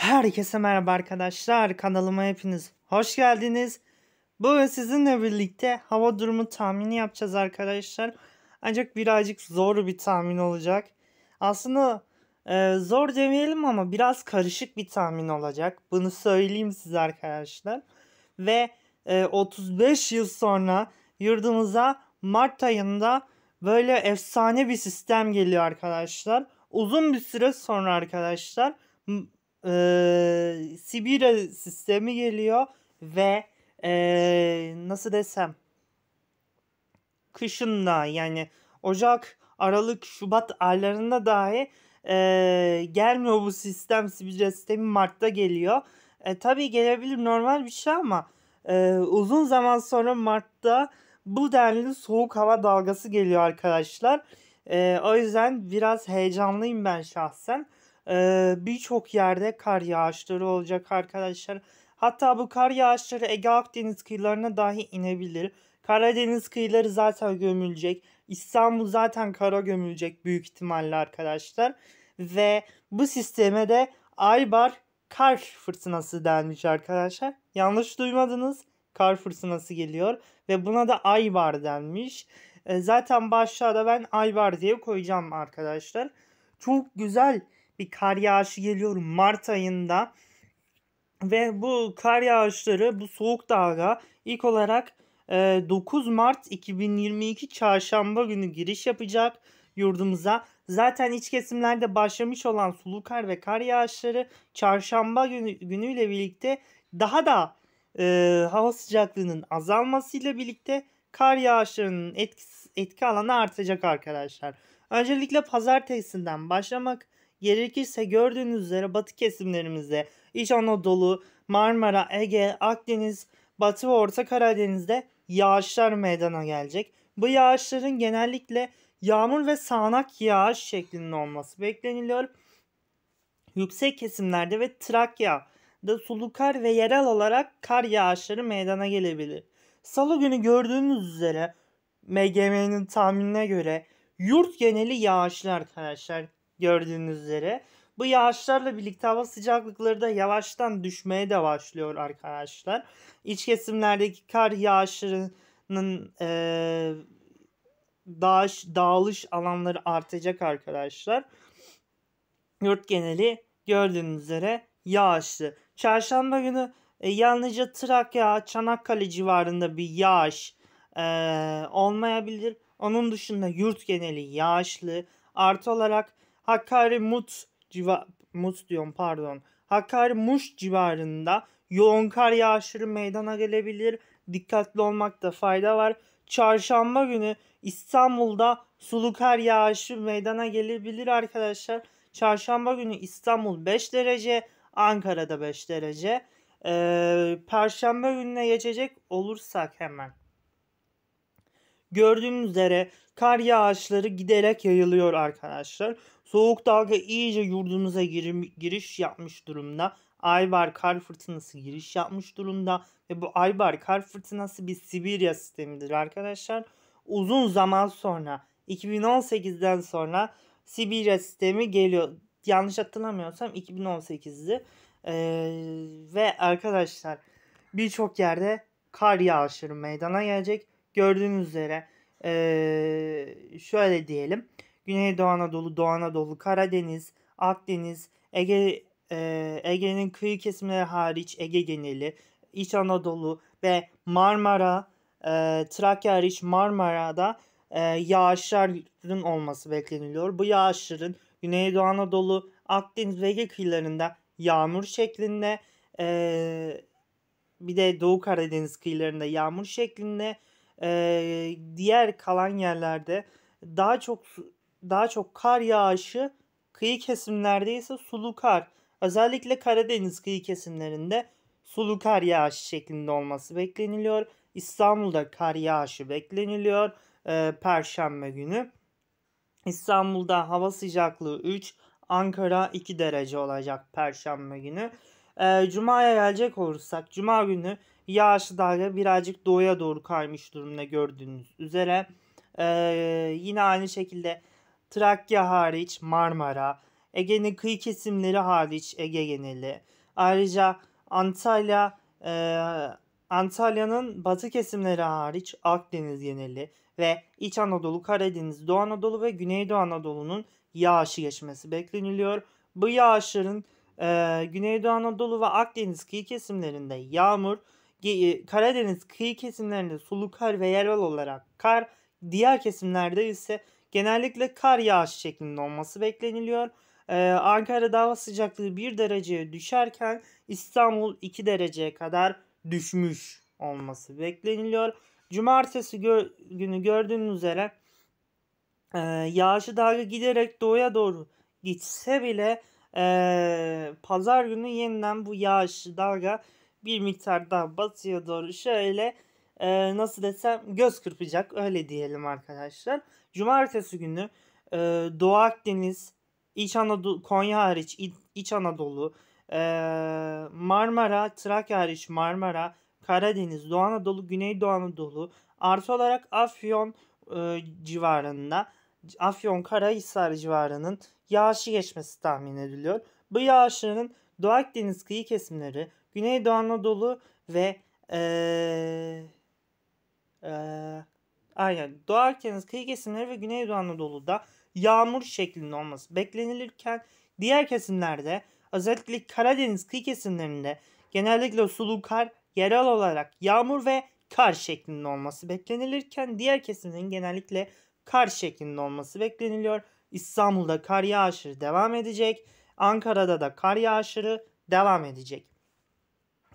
Herkese merhaba arkadaşlar. Kanalıma hepiniz hoş geldiniz. Bugün sizinle birlikte hava durumu tahmini yapacağız arkadaşlar. Ancak birazcık zor bir tahmin olacak. Aslında e, zor demeyelim ama biraz karışık bir tahmin olacak. Bunu söyleyeyim size arkadaşlar. Ve e, 35 yıl sonra yurdumuza Mart ayında böyle efsane bir sistem geliyor arkadaşlar. Uzun bir süre sonra arkadaşlar e, Sibirya sistemi geliyor ve e, nasıl desem kışında yani Ocak, Aralık, Şubat aylarında dahi e, gelmiyor bu sistem. Sibirya sistemi Mart'ta geliyor. E, tabii gelebilir normal bir şey ama e, uzun zaman sonra Mart'ta bu denli soğuk hava dalgası geliyor arkadaşlar. E, o yüzden biraz heyecanlıyım ben şahsen. Ee, Birçok yerde kar yağışları olacak arkadaşlar. Hatta bu kar yağışları Ege Akdeniz kıyılarına dahi inebilir. Karadeniz kıyıları zaten gömülecek. İstanbul zaten kara gömülecek büyük ihtimalle arkadaşlar. Ve bu sisteme de Aybar kar fırtınası denmiş arkadaşlar. Yanlış duymadınız. Kar fırtınası geliyor ve buna da Aybar denmiş. zaten başlığa da ben Aybar diye koyacağım arkadaşlar. Çok güzel bir kar yağışı geliyor Mart ayında. Ve bu kar yağışları bu soğuk dalga ilk olarak 9 e, Mart 2022 çarşamba günü giriş yapacak yurdumuza. Zaten iç kesimlerde başlamış olan sulu kar ve kar yağışları çarşamba günü, günüyle birlikte daha da e, hava sıcaklığının azalmasıyla birlikte kar yağışlarının etkisi, etki alanı artacak arkadaşlar. Öncelikle pazartesinden başlamak Gerekirse gördüğünüz üzere batı kesimlerimizde İç Anadolu, Marmara, Ege, Akdeniz, Batı ve Orta Karadeniz'de yağışlar meydana gelecek. Bu yağışların genellikle yağmur ve sağanak yağış şeklinde olması bekleniliyor. Yüksek kesimlerde ve Trakya'da sulu kar ve yerel olarak kar yağışları meydana gelebilir. Salı günü gördüğünüz üzere MGM'nin tahminine göre yurt geneli yağışlı arkadaşlar gördüğünüz üzere. Bu yağışlarla birlikte hava sıcaklıkları da yavaştan düşmeye de başlıyor arkadaşlar. İç kesimlerdeki kar yağışlarının e, dağış, dağılış alanları artacak arkadaşlar. Yurt geneli gördüğünüz üzere yağışlı. Çarşamba günü e, yalnızca Trakya, Çanakkale civarında bir yağış e, olmayabilir. Onun dışında yurt geneli yağışlı. Artı olarak Hakkari Mut civa Mut diyorum pardon. Hakkari Muş civarında yoğun kar yağışları meydana gelebilir. Dikkatli olmakta fayda var. Çarşamba günü İstanbul'da sulu kar yağışı meydana gelebilir arkadaşlar. Çarşamba günü İstanbul 5 derece, Ankara'da 5 derece. Ee, Perşembe gününe geçecek olursak hemen. Gördüğünüz üzere kar yağışları giderek yayılıyor arkadaşlar. Soğuk dalga iyice yurdumuza giriş yapmış durumda. Aybar kar fırtınası giriş yapmış durumda ve bu Aybar kar fırtınası bir Sibirya sistemidir arkadaşlar. Uzun zaman sonra 2018'den sonra Sibirya sistemi geliyor. Yanlış hatırlamıyorsam 2018'di. Ee, ve arkadaşlar birçok yerde kar yağışları meydana gelecek gördüğünüz üzere ee, şöyle diyelim. Güneydoğu Anadolu, Doğu Anadolu, Karadeniz, Akdeniz, Ege Ege'nin kıyı kesimleri hariç Ege geneli, İç Anadolu ve Marmara, e, Trakya hariç Marmara'da e, yağışların olması bekleniliyor. Bu yağışların Güneydoğu Anadolu, Akdeniz ve Ege kıyılarında yağmur şeklinde e, bir de Doğu Karadeniz kıyılarında yağmur şeklinde e, diğer kalan yerlerde daha çok daha çok kar yağışı kıyı kesimlerde ise sulu kar özellikle Karadeniz kıyı kesimlerinde sulu kar yağışı şeklinde olması bekleniliyor. İstanbul'da kar yağışı bekleniliyor e, perşembe günü. İstanbul'da hava sıcaklığı 3, Ankara 2 derece olacak perşembe günü. E, Cuma'ya gelecek olursak cuma günü Yağış yağışlarla birazcık doğuya doğru kaymış durumda gördüğünüz üzere. Ee, yine aynı şekilde Trakya hariç Marmara, Ege'nin kıyı kesimleri hariç Ege geneli. Ayrıca Antalya, e, Antalya'nın batı kesimleri hariç Akdeniz geneli ve İç Anadolu, Karadeniz, Doğu Anadolu ve Güneydoğu Anadolu'nun yağışı geçmesi bekleniliyor. Bu yağışların e, Güneydoğu Anadolu ve Akdeniz kıyı kesimlerinde yağmur, e, Karadeniz kıyı kesimlerinde sulu kar ve yerel olarak kar, diğer kesimlerde ise genellikle kar yağışı şeklinde olması bekleniliyor. Ee, Ankara'da hava sıcaklığı 1 dereceye düşerken İstanbul 2 dereceye kadar düşmüş olması bekleniliyor. Cumartesi gö- günü gördüğünüz üzere e, yağışı dalga giderek doğuya doğru gitse bile e, pazar günü yeniden bu yağışı dalga bir miktar daha batıya doğru şöyle e, nasıl desem göz kırpacak öyle diyelim arkadaşlar. Cumartesi günü e, Doğu Akdeniz, İç Anadolu, Konya hariç İç Anadolu, e, Marmara, Trakya hariç Marmara, Karadeniz, Doğu Anadolu, Güneydoğu Anadolu artı olarak Afyon e, civarında Afyon Karahisar civarının yağışı geçmesi tahmin ediliyor. Bu yağışların Doğu Akdeniz kıyı kesimleri, Güneydoğu Anadolu ve ee, ee, aynen Doğu Akdeniz kıyı kesimleri ve Güneydoğu Anadolu'da yağmur şeklinde olması beklenilirken diğer kesimlerde özellikle Karadeniz kıyı kesimlerinde genellikle sulu kar yerel olarak yağmur ve kar şeklinde olması beklenilirken diğer kesimlerin genellikle kar şeklinde olması bekleniliyor. İstanbul'da kar yağışı devam edecek. Ankara'da da kar yağışı devam edecek.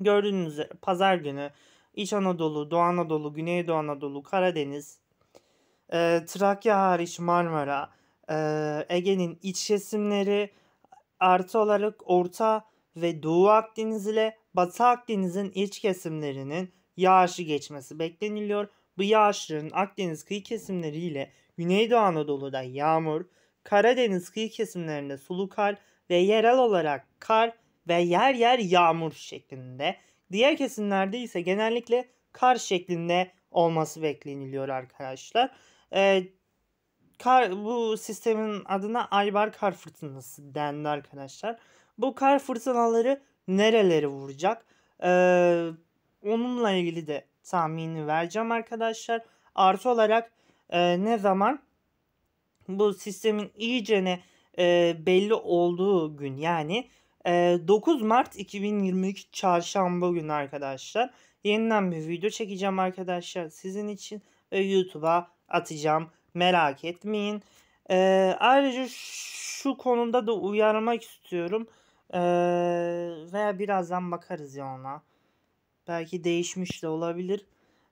Gördüğünüz üzere pazar günü İç Anadolu, Doğu Anadolu, Güneydoğu Anadolu, Karadeniz, e, Trakya hariç Marmara, e, Ege'nin iç kesimleri artı olarak Orta ve Doğu Akdeniz ile Batı Akdeniz'in iç kesimlerinin yağışı geçmesi bekleniliyor. Bu yağışların Akdeniz kıyı kesimleri ile Güneydoğu Anadolu'da yağmur, Karadeniz kıyı kesimlerinde sulu kar ve yerel olarak kar ve yer yer yağmur şeklinde. Diğer kesimlerde ise genellikle kar şeklinde olması bekleniliyor arkadaşlar. Ee, kar, bu sistemin adına Aybar kar fırtınası dendi arkadaşlar. Bu kar fırtınaları nereleri vuracak? Ee, onunla ilgili de tahmini vereceğim arkadaşlar. Artı olarak e, ne zaman bu sistemin iyicene e, belli olduğu gün yani 9 Mart 2023 Çarşamba günü arkadaşlar. Yeniden bir video çekeceğim arkadaşlar sizin için ve YouTube'a atacağım. Merak etmeyin. E, ayrıca şu konuda da uyarmak istiyorum. E, veya birazdan bakarız ya ona. Belki değişmiş de olabilir.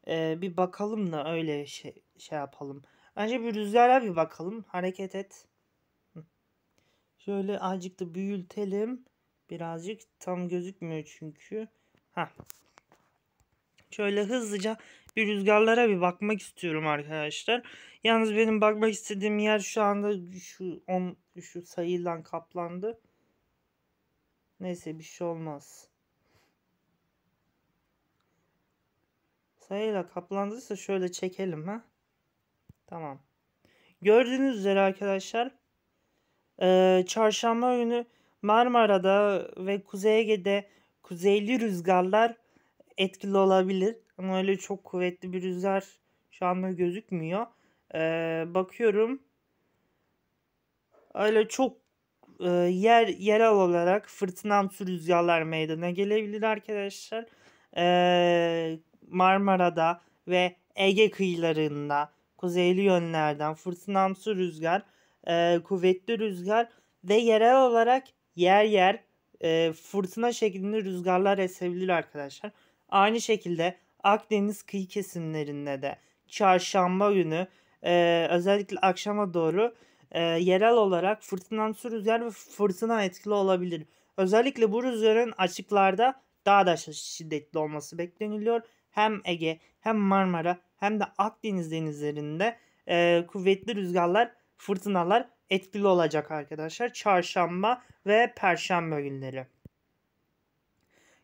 E, bir bakalım da öyle şey, şey yapalım. Önce bir rüzgara bir bakalım. Hareket et. Şöyle azıcık da büyültelim birazcık. Tam gözükmüyor çünkü. Ha. Şöyle hızlıca bir rüzgarlara bir bakmak istiyorum arkadaşlar. Yalnız benim bakmak istediğim yer şu anda şu on, şu sayıyla kaplandı. Neyse bir şey olmaz. Sayıyla kaplandıysa şöyle çekelim ha. Tamam. Gördüğünüz üzere arkadaşlar. Ee, çarşamba günü Marmara'da ve Kuzey Ege'de kuzeyli rüzgarlar etkili olabilir. Ama öyle çok kuvvetli bir rüzgar şu anda gözükmüyor. Ee, bakıyorum öyle çok e, yer yerel olarak fırtınamsı rüzgarlar meydana gelebilir arkadaşlar. Ee, Marmara'da ve Ege kıyılarında kuzeyli yönlerden fırtınamsı rüzgar, e, kuvvetli rüzgar ve yerel olarak yer yer e, fırtına şeklinde rüzgarlar esebilir arkadaşlar. Aynı şekilde Akdeniz kıyı kesimlerinde de çarşamba günü e, özellikle akşama doğru e, yerel olarak fırtınamsı rüzgar ve fırtına etkili olabilir. Özellikle bu rüzgarın açıklarda daha da şiddetli olması bekleniliyor. Hem Ege hem Marmara hem de Akdeniz denizlerinde e, kuvvetli rüzgarlar, fırtınalar etkili olacak arkadaşlar. Çarşamba ve perşembe günleri.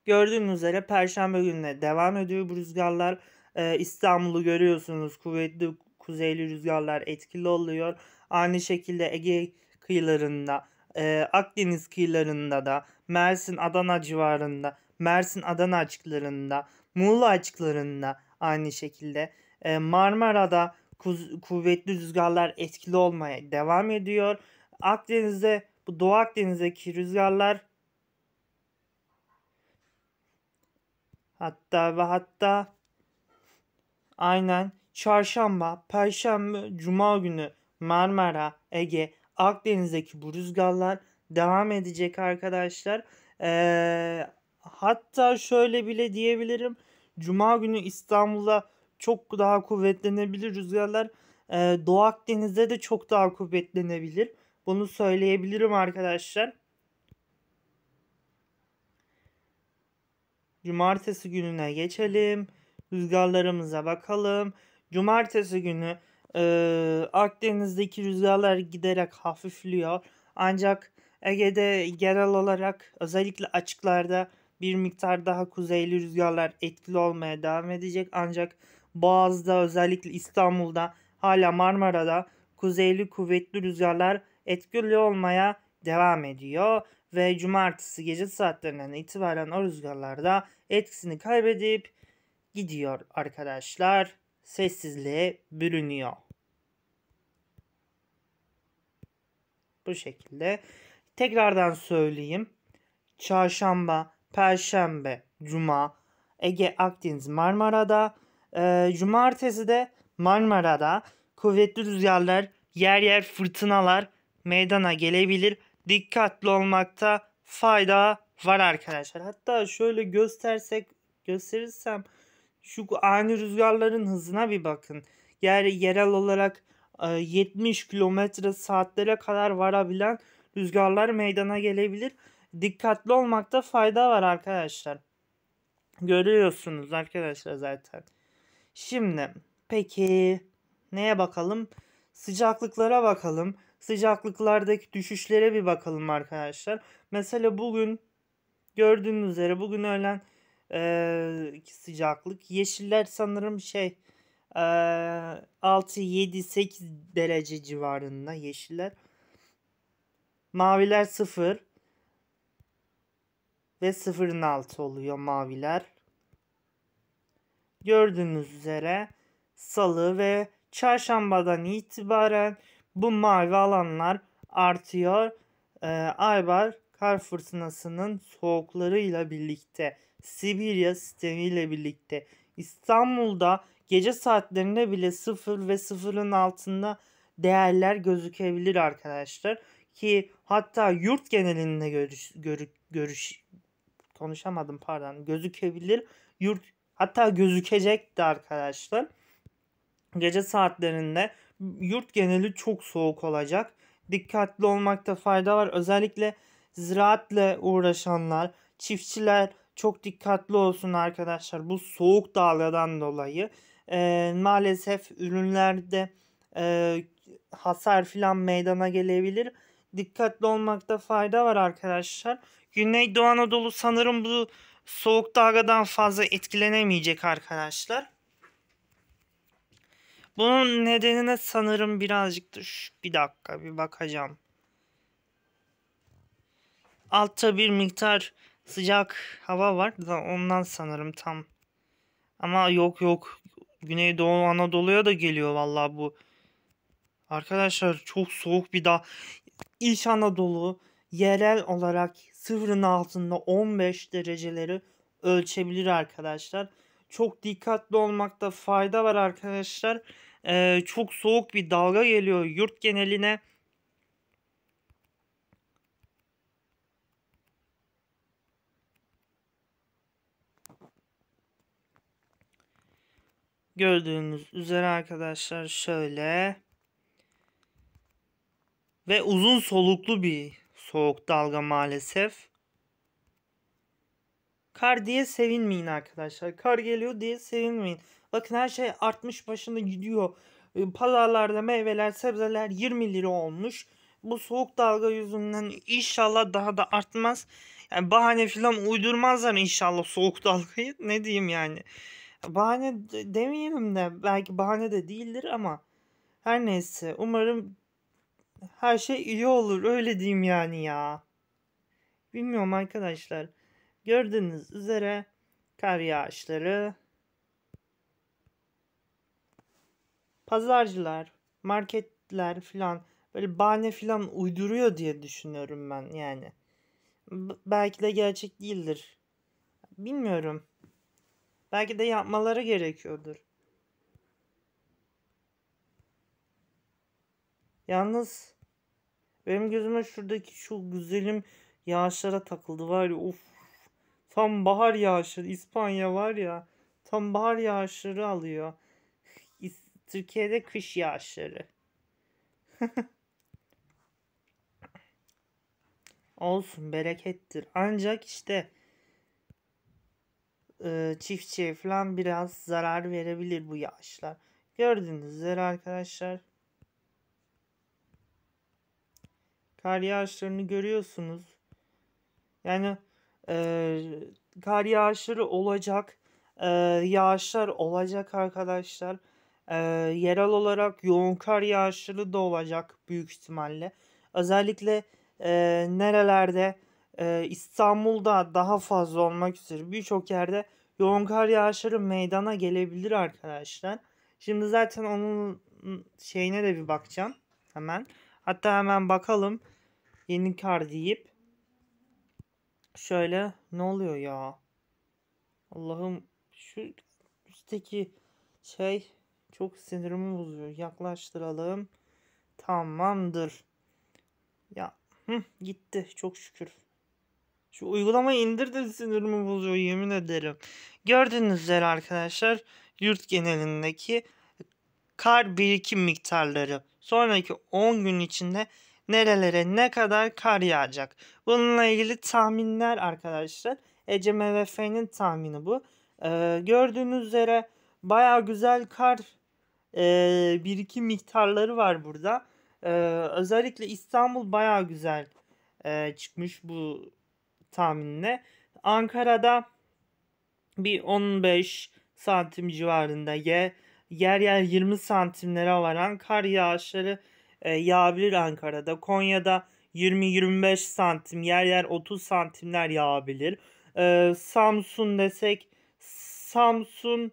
Gördüğünüz üzere perşembe gününe devam ediyor bu rüzgarlar. Ee, İstanbul'u görüyorsunuz. Kuvvetli kuzeyli rüzgarlar etkili oluyor. Aynı şekilde Ege kıyılarında, e, Akdeniz kıyılarında da, Mersin, Adana civarında, Mersin, Adana açıklarında, Muğla açıklarında aynı şekilde e, Marmara'da kuz, kuvvetli rüzgarlar etkili olmaya devam ediyor. Akdeniz'de bu Doğu Akdeniz'deki rüzgarlar hatta ve hatta aynen çarşamba, perşembe, cuma günü Marmara, Ege, Akdeniz'deki bu rüzgarlar devam edecek arkadaşlar. Ee, hatta şöyle bile diyebilirim. Cuma günü İstanbul'a çok daha kuvvetlenebilir. Rüzgarlar e, Doğu Akdeniz'de de çok daha kuvvetlenebilir. Bunu söyleyebilirim arkadaşlar. Cumartesi gününe geçelim. Rüzgarlarımıza bakalım. Cumartesi günü e, Akdeniz'deki rüzgarlar giderek hafifliyor. Ancak Ege'de genel olarak özellikle açıklarda bir miktar daha kuzeyli rüzgarlar etkili olmaya devam edecek. Ancak Boğaz'da özellikle İstanbul'da hala Marmara'da kuzeyli kuvvetli rüzgarlar etkili olmaya devam ediyor ve cumartesi gece saatlerinden itibaren o rüzgarlarda etkisini kaybedip gidiyor arkadaşlar. Sessizliğe bürünüyor. Bu şekilde. Tekrardan söyleyeyim. Çarşamba, Perşembe, Cuma, Ege, Akdeniz, Marmara'da e, cumartesi de Marmara'da kuvvetli rüzgarlar, yer yer fırtınalar meydana gelebilir. Dikkatli olmakta fayda var arkadaşlar. Hatta şöyle göstersek gösterirsem şu ani rüzgarların hızına bir bakın. Yer yerel olarak 70 e, kilometre saatlere kadar varabilen rüzgarlar meydana gelebilir. Dikkatli olmakta fayda var arkadaşlar. Görüyorsunuz arkadaşlar zaten. Şimdi peki neye bakalım? Sıcaklıklara bakalım. Sıcaklıklardaki düşüşlere bir bakalım arkadaşlar. Mesela bugün gördüğünüz üzere bugün öğlen e, sıcaklık. Yeşiller sanırım şey e, 6, 7, 8 derece civarında yeşiller. Maviler 0 ve 0'ın altı oluyor maviler gördüğünüz üzere salı ve çarşambadan itibaren bu mavi alanlar artıyor. Ee, Aybar kar fırtınasının soğuklarıyla birlikte Sibirya sistemiyle birlikte İstanbul'da gece saatlerinde bile sıfır ve sıfırın altında değerler gözükebilir arkadaşlar ki hatta yurt genelinde görüş, görüş görüş konuşamadım pardon gözükebilir yurt Hatta gözükecekti arkadaşlar. Gece saatlerinde yurt geneli çok soğuk olacak. Dikkatli olmakta fayda var. Özellikle ziraatle uğraşanlar, çiftçiler çok dikkatli olsun arkadaşlar. Bu soğuk dalgadan dolayı e, maalesef ürünlerde e, hasar filan meydana gelebilir. Dikkatli olmakta fayda var arkadaşlar. Güneydoğu Anadolu sanırım bu Soğuk dalgadan fazla etkilenemeyecek arkadaşlar. Bunun nedenine sanırım birazcık dur. Bir dakika bir bakacağım. Altta bir miktar sıcak hava var da ondan sanırım tam. Ama yok yok Güneydoğu Anadolu'ya da geliyor vallahi bu. Arkadaşlar çok soğuk bir dağ. İç Anadolu yerel olarak sıfırın altında 15 dereceleri ölçebilir arkadaşlar. Çok dikkatli olmakta fayda var arkadaşlar. Ee, çok soğuk bir dalga geliyor yurt geneline. Gördüğünüz üzere arkadaşlar şöyle ve uzun soluklu bir soğuk dalga maalesef. Kar diye sevinmeyin arkadaşlar. Kar geliyor diye sevinmeyin. Bakın her şey artmış başına gidiyor. Ee, pazarlarda meyveler, sebzeler 20 lira olmuş. Bu soğuk dalga yüzünden inşallah daha da artmaz. Yani bahane filan uydurmazlar inşallah soğuk dalgayı. Ne diyeyim yani. Bahane demeyelim de belki bahane de değildir ama her neyse umarım her şey iyi olur öyle diyeyim yani ya. Bilmiyorum arkadaşlar. Gördüğünüz üzere kar yağışları pazarcılar, marketler filan böyle bahane filan uyduruyor diye düşünüyorum ben yani. B- belki de gerçek değildir. Bilmiyorum. Belki de yapmaları gerekiyordur. Yalnız benim gözüme şuradaki şu güzelim yağışlara takıldı var ya of. Tam bahar yağışı. İspanya var ya tam bahar yağışları alıyor. Türkiye'de kış yağışları. Olsun berekettir. Ancak işte e, çiftçiye falan biraz zarar verebilir bu yağışlar. Gördüğünüz üzere arkadaşlar Kar yağışlarını görüyorsunuz. Yani e, kar yağışları olacak. E, yağışlar olacak arkadaşlar. E, yerel olarak yoğun kar yağışları da olacak büyük ihtimalle. Özellikle e, nerelerde e, İstanbul'da daha fazla olmak üzere birçok yerde yoğun kar yağışları meydana gelebilir arkadaşlar. Şimdi zaten onun şeyine de bir bakacağım hemen. Hatta hemen bakalım. Yeni kar deyip. Şöyle ne oluyor ya? Allah'ım şu üstteki şey çok sinirimi bozuyor. Yaklaştıralım. Tamamdır. Ya hı, gitti çok şükür. Şu uygulamayı indir de sinirimi bozuyor yemin ederim. Gördüğünüz üzere arkadaşlar yurt genelindeki kar birikim miktarları sonraki 10 gün içinde nerelere ne kadar kar yağacak? Bununla ilgili tahminler arkadaşlar. Ece MVF'nin tahmini bu. Ee, gördüğünüz üzere baya güzel kar e, iki miktarları var burada. Ee, özellikle İstanbul baya güzel e, çıkmış bu tahminle. Ankara'da bir 15 santim civarında ye yer yer 20 santimlere varan kar yağışları e, yağabilir Ankara'da. Konya'da 20-25 santim yer yer 30 santimler yağabilir. E, Samsun desek Samsun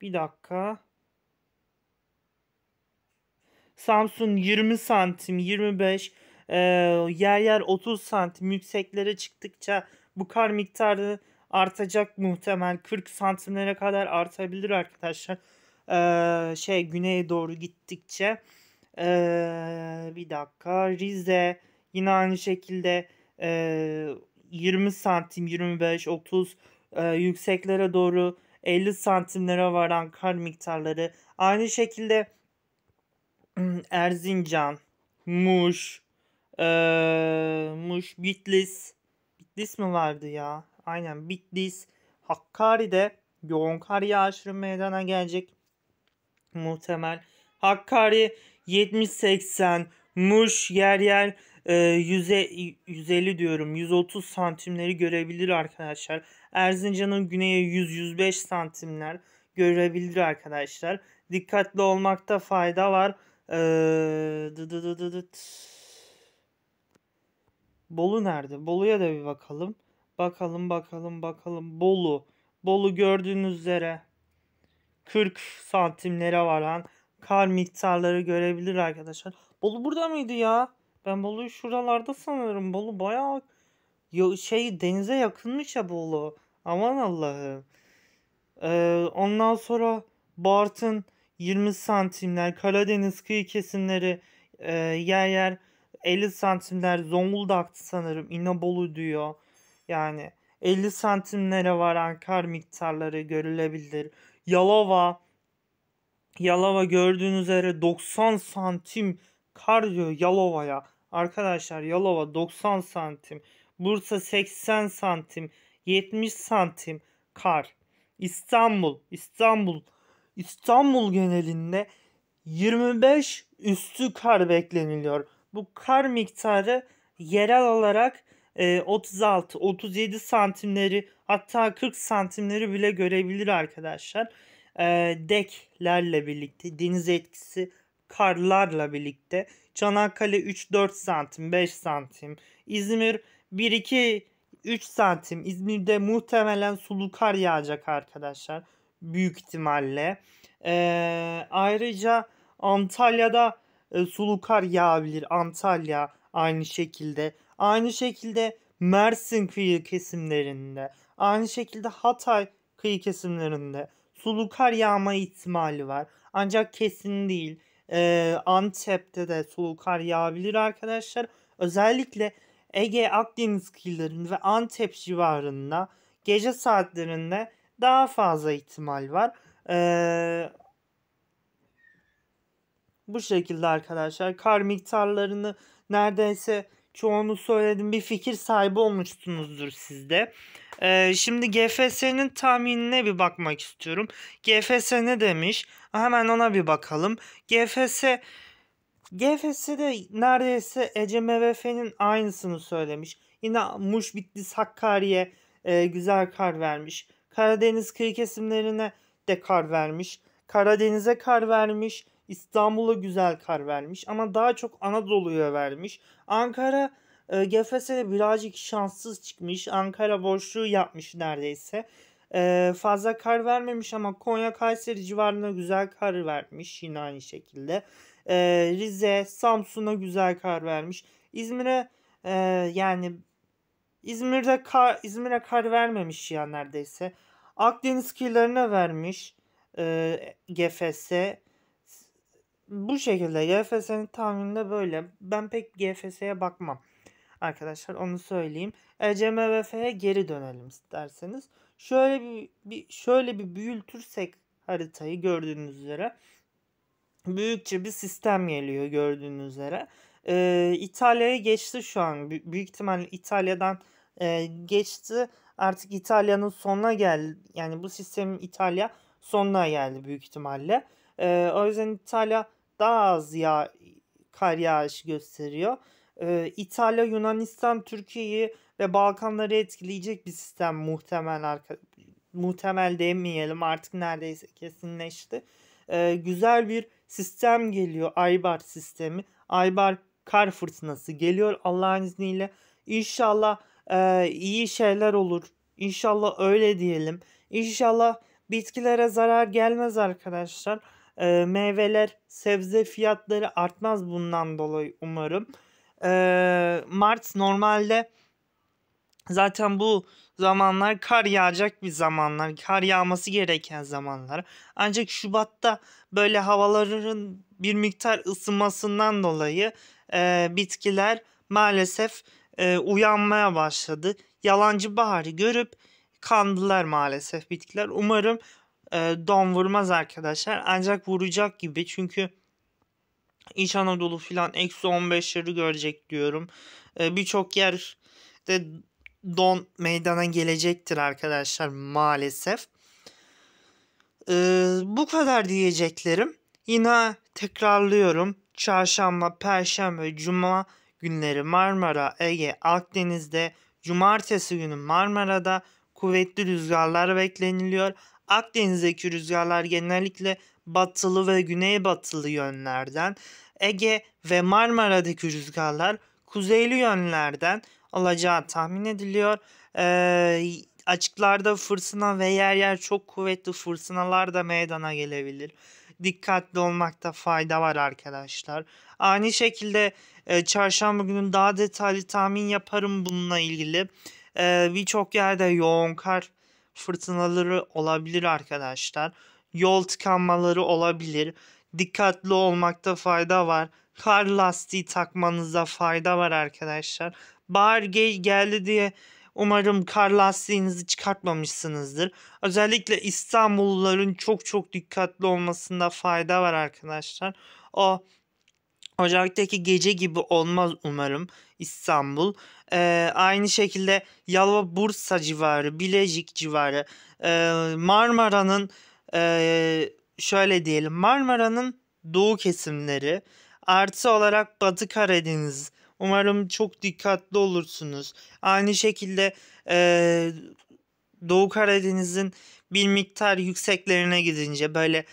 bir dakika. Samsun 20 santim 25 e, yer yer 30 santim yükseklere çıktıkça bu kar miktarı artacak muhtemel 40 santimlere kadar artabilir arkadaşlar e, şey güneye doğru gittikçe e, bir dakika Rize yine aynı şekilde e, 20 santim 25 30 e, yükseklere doğru 50 santimlere varan kar miktarları aynı şekilde hmm, Erzincan, Muş, e, Muş, Bitlis, Bitlis mi vardı ya? Aynen Bitlis, Hakkari'de yoğun kar yağışının meydana gelecek muhtemel. Hakkari 70-80, Muş yer yer e, 100'e, 150 diyorum 130 santimleri görebilir arkadaşlar. Erzincan'ın güneye 100-105 santimler görebilir arkadaşlar. Dikkatli olmakta fayda var. Ee, dı dı dı dı dı. Bolu nerede? Bolu'ya da bir bakalım. Bakalım bakalım bakalım. Bolu. Bolu gördüğünüz üzere 40 santimlere varan kar miktarları görebilir arkadaşlar. Bolu burada mıydı ya? Ben Bolu'yu şuralarda sanırım. Bolu bayağı ya şey denize yakınmış ya Bolu. Aman Allah'ım. Ee, ondan sonra Bartın 20 santimler, Karadeniz kıyı kesimleri e, yer yer 50 santimler, Zonguldak'tı sanırım, İnebolu diyor. Yani 50 santimlere varan kar miktarları görülebilir. Yalova Yalova gördüğünüz üzere 90 santim kar diyor Yalova'ya. Arkadaşlar Yalova 90 santim. Bursa 80 santim. 70 santim kar. İstanbul, İstanbul, İstanbul genelinde 25 üstü kar bekleniliyor. Bu kar miktarı yerel olarak 36-37 santimleri hatta 40 santimleri bile görebilir arkadaşlar. Deklerle birlikte deniz etkisi karlarla birlikte Çanakkale 3-4 santim 5 santim İzmir 1-2-3 santim İzmir'de muhtemelen sulu kar yağacak arkadaşlar büyük ihtimalle. Ee, ayrıca Antalya'da e, sulu kar yağabilir. Antalya aynı şekilde Aynı şekilde Mersin kıyı kesimlerinde, aynı şekilde Hatay kıyı kesimlerinde sulu kar yağma ihtimali var. Ancak kesin değil. Ee, Antep'te de sulu kar yağabilir arkadaşlar. Özellikle Ege Akdeniz kıyılarında ve Antep civarında gece saatlerinde daha fazla ihtimal var. Ee, bu şekilde arkadaşlar kar miktarlarını neredeyse çoğunu söyledim bir fikir sahibi olmuşsunuzdur sizde. Ee, şimdi GFS'nin tahminine bir bakmak istiyorum. GFS ne demiş? Hemen ona bir bakalım. GFS GFS'de neredeyse Ece MVF'nin aynısını söylemiş. Yine Muş, Bitlis, Hakkari'ye e, güzel kar vermiş. Karadeniz kıyı kesimlerine de kar vermiş. Karadeniz'e kar vermiş. İstanbul'a güzel kar vermiş ama daha çok Anadolu'ya vermiş. Ankara e, GFS'de birazcık şanssız çıkmış. Ankara boşluğu yapmış neredeyse. E, fazla kar vermemiş ama Konya Kayseri civarında güzel kar vermiş yine aynı şekilde. E, Rize, Samsun'a güzel kar vermiş. İzmir'e e, yani İzmir'de kar İzmir'e kar vermemiş ya neredeyse. Akdeniz kıyılarına vermiş e, GFS bu şekilde GFS'nin tahmininde böyle. Ben pek GFS'ye bakmam. Arkadaşlar onu söyleyeyim. ECMWF'ye geri dönelim isterseniz. Şöyle bir, bir şöyle bir büyütürsek haritayı gördüğünüz üzere. Büyükçe bir sistem geliyor gördüğünüz üzere. Ee, İtalya'ya geçti şu an. B- büyük ihtimalle İtalya'dan e, geçti. Artık İtalya'nın sonuna geldi. Yani bu sistemin İtalya sonuna geldi büyük ihtimalle. ee, o yüzden İtalya daha az ya kar yağışı gösteriyor. Ee, İtalya, Yunanistan, Türkiye'yi ve Balkanları etkileyecek bir sistem muhtemel arka, muhtemel demeyelim artık neredeyse kesinleşti. Ee, güzel bir sistem geliyor Aybar sistemi. Aybar kar fırtınası geliyor Allah'ın izniyle. İnşallah e, iyi şeyler olur. İnşallah öyle diyelim. İnşallah bitkilere zarar gelmez arkadaşlar e, meyveler, sebze fiyatları artmaz bundan dolayı umarım. E, Mart normalde zaten bu zamanlar kar yağacak bir zamanlar, kar yağması gereken zamanlar. Ancak Şubat'ta böyle havaların bir miktar ısınmasından dolayı e, bitkiler maalesef e, uyanmaya başladı. Yalancı baharı görüp kandılar maalesef bitkiler. Umarım e, don vurmaz arkadaşlar. Ancak vuracak gibi çünkü İç Anadolu filan eksi 15'leri görecek diyorum. E, Birçok yerde don meydana gelecektir arkadaşlar maalesef. E, bu kadar diyeceklerim. Yine tekrarlıyorum. Çarşamba, Perşembe, Cuma günleri Marmara, Ege, Akdeniz'de, Cumartesi günü Marmara'da kuvvetli rüzgarlar bekleniliyor. Akdeniz'deki rüzgarlar genellikle batılı ve güneybatılı yönlerden, Ege ve Marmara'daki rüzgarlar kuzeyli yönlerden olacağı tahmin ediliyor. Ee, açıklarda fırsına ve yer yer çok kuvvetli fırsınalar da meydana gelebilir. Dikkatli olmakta fayda var arkadaşlar. Aynı şekilde e, çarşamba günü daha detaylı tahmin yaparım bununla ilgili. E, Birçok yerde yoğun kar fırtınaları olabilir arkadaşlar. Yol tıkanmaları olabilir. Dikkatli olmakta fayda var. Kar lastiği takmanıza fayda var arkadaşlar. Bahar gel geldi diye umarım kar lastiğinizi çıkartmamışsınızdır. Özellikle İstanbulluların çok çok dikkatli olmasında fayda var arkadaşlar. O Ocaktaki gece gibi olmaz umarım. İstanbul. Ee, aynı şekilde Yalova Bursa civarı, Bilecik civarı, ee, Marmara'nın e, şöyle diyelim Marmara'nın doğu kesimleri artı olarak Batı Karadeniz. Umarım çok dikkatli olursunuz. Aynı şekilde e, Doğu Karadeniz'in bir miktar yükseklerine gidince böyle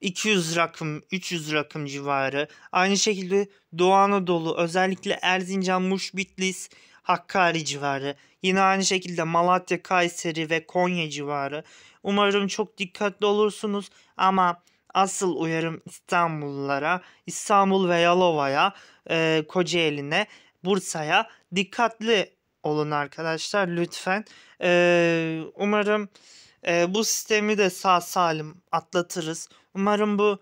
200 rakım 300 rakım civarı. Aynı şekilde Doğu Anadolu özellikle Erzincan, Muş, Bitlis, Hakkari civarı. Yine aynı şekilde Malatya, Kayseri ve Konya civarı. Umarım çok dikkatli olursunuz ama asıl uyarım İstanbullulara, İstanbul ve Yalova'ya, e, Kocaeli'ne, Bursa'ya dikkatli olun arkadaşlar lütfen. E, umarım e, bu sistemi de sağ salim atlatırız. Umarım bu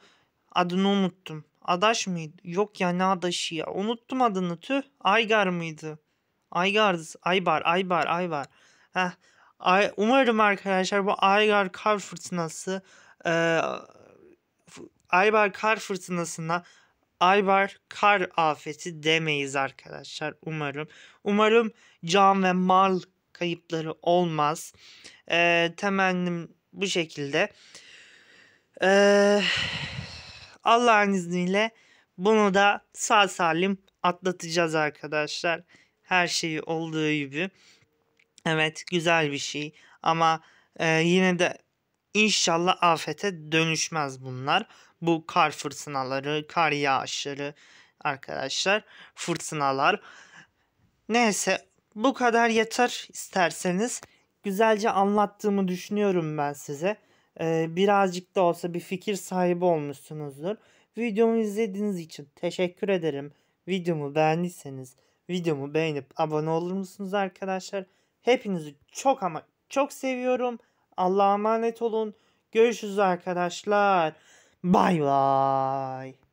adını unuttum. Adaş mıydı? Yok ya ne adaşı ya. Unuttum adını tüh. Aygar mıydı? Aygar, Aybar, Aybar, Aybar. Heh. Ay, umarım arkadaşlar bu Aygar kar fırtınası e, Aybar kar fırtınasına Aybar kar afeti demeyiz arkadaşlar umarım. Umarım can ve mal kayıpları olmaz. E, temennim bu şekilde. Ee, Allah'ın izniyle bunu da sağ salim atlatacağız arkadaşlar. Her şeyi olduğu gibi. Evet güzel bir şey ama e, yine de inşallah afete dönüşmez bunlar. Bu kar fırtınaları, kar yağışları arkadaşlar fırtınalar. Neyse bu kadar yeter isterseniz. Güzelce anlattığımı düşünüyorum ben size birazcık da olsa bir fikir sahibi olmuşsunuzdur. Videomu izlediğiniz için teşekkür ederim. Videomu beğendiyseniz videomu beğenip abone olur musunuz arkadaşlar? Hepinizi çok ama çok seviyorum. Allah'a emanet olun. Görüşürüz arkadaşlar. Bay bay.